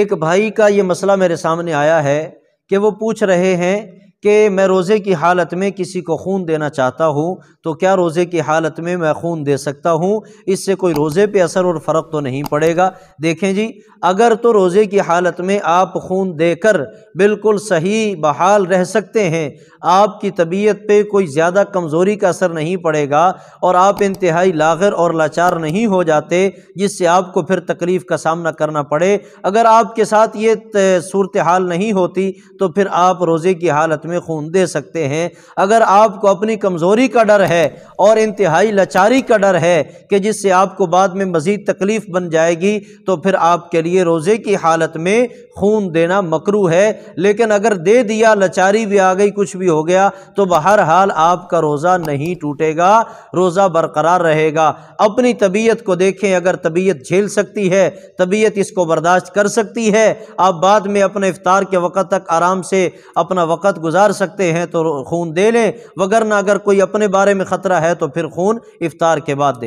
एक भाई का ये मसला मेरे सामने आया है कि वो पूछ रहे हैं कि मैं रोज़े की हालत में किसी को खून देना चाहता हूँ तो क्या रोज़े की हालत में मैं खून दे सकता हूँ इससे कोई रोज़े पे असर और फ़र्क तो नहीं पड़ेगा देखें जी अगर तो रोज़े की हालत में आप खून देकर बिल्कुल सही बहाल रह सकते हैं आपकी तबीयत पे कोई ज़्यादा कमज़ोरी का असर नहीं पड़ेगा और आप इंतहाई लागर और लाचार नहीं हो जाते जिससे आपको फिर तकलीफ़ का सामना करना पड़े अगर आपके साथ ये सूरत हाल नहीं होती तो फिर आप रोज़े की हालत में में खून दे सकते हैं अगर आपको अपनी कमज़ोरी का डर है और इंतहाई लाचारी का डर है कि जिससे आपको बाद में मज़ीद तकलीफ़ बन जाएगी तो फिर आपके लिए रोज़े की हालत में खून देना मकरू है लेकिन अगर दे दिया लाचारी भी आ गई कुछ भी हो गया तो बहर हाल आपका रोज़ा नहीं टूटेगा रोज़ा बरकरार रहेगा अपनी तबीयत को देखें अगर तबीयत झेल सकती है तबीयत इसको बर्दाश्त कर सकती है आप बाद में अपने इफ्तार के वक़्त तक आराम से अपना वक़्त गुजार गुजार सकते हैं तो खून दे लें वगरना अगर कोई अपने बारे में ख़तरा है तो फिर खून इफ्तार के बाद दे